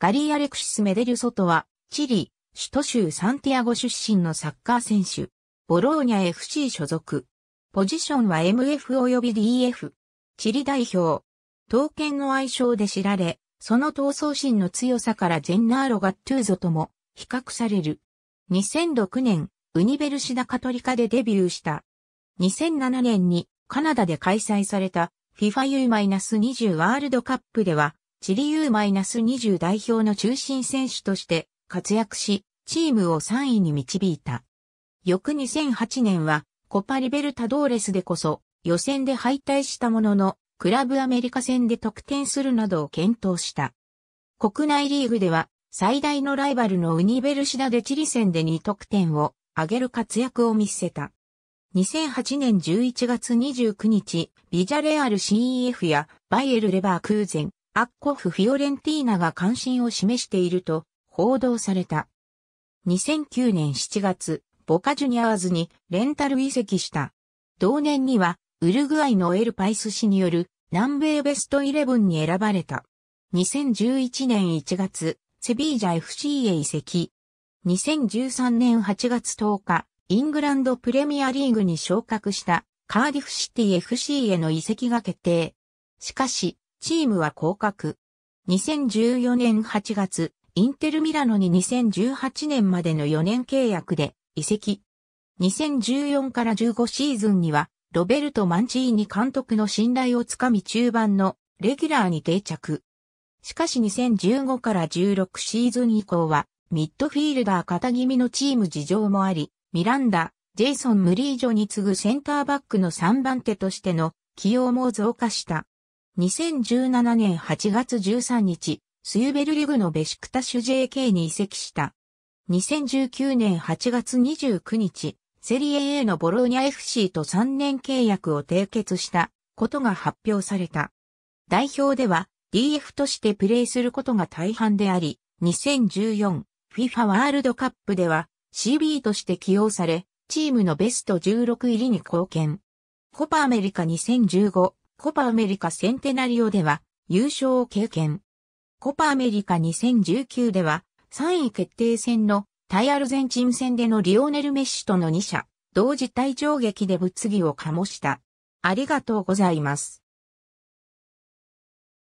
ガリー・アレクシス・メデルソトは、チリ、首都州サンティアゴ出身のサッカー選手、ボローニャ FC 所属。ポジションは MF 及び DF。チリ代表。刀剣の愛称で知られ、その闘争心の強さからジェンナーロ・ガットゥーゾとも比較される。2006年、ウニベルシダ・カトリカでデビューした。2007年にカナダで開催された FIFA U-20 ワールドカップではチリ U-20 代表の中心選手として活躍し、チームを3位に導いた。翌2008年は、コパリベルタドーレスでこそ、予選で敗退したものの、クラブアメリカ戦で得点するなどを検討した。国内リーグでは、最大のライバルのウニベルシダでチリ戦で2得点を挙げる活躍を見せた。2008年11月29日、ビジャレアル CEF やバイエル・レバークーゼン、アッコフ・フィオレンティーナが関心を示していると報道された。2009年7月、ボカジュニアーズにレンタル移籍した。同年には、ウルグアイのエル・パイス氏による南米ベストイレブンに選ばれた。2011年1月、セビージャ FC へ移籍。2013年8月10日、イングランドプレミアリーグに昇格したカーディフシティ FC への移籍が決定。しかし、チームは降格。2014年8月、インテルミラノに2018年までの4年契約で移籍。2014から15シーズンには、ロベルト・マンチーニ監督の信頼をつかみ中盤のレギュラーに定着。しかし2015から16シーズン以降は、ミッドフィールダー型気味のチーム事情もあり、ミランダ、ジェイソン・ムリージョに次ぐセンターバックの3番手としての起用も増加した。2017年8月13日、スユベルリグのベシクタシュ JK に移籍した。2019年8月29日、セリエ A のボローニャ FC と3年契約を締結したことが発表された。代表では DF としてプレーすることが大半であり、2014 FIFA ワールドカップでは CB として起用され、チームのベスト16入りに貢献。コパアメリカ2015コパアメリカセンテナリオでは優勝を経験。コパアメリカ2019では3位決定戦の対アルゼンチン戦でのリオネル・メッシとの2者、同時退場劇で物議を醸した。ありがとうございます。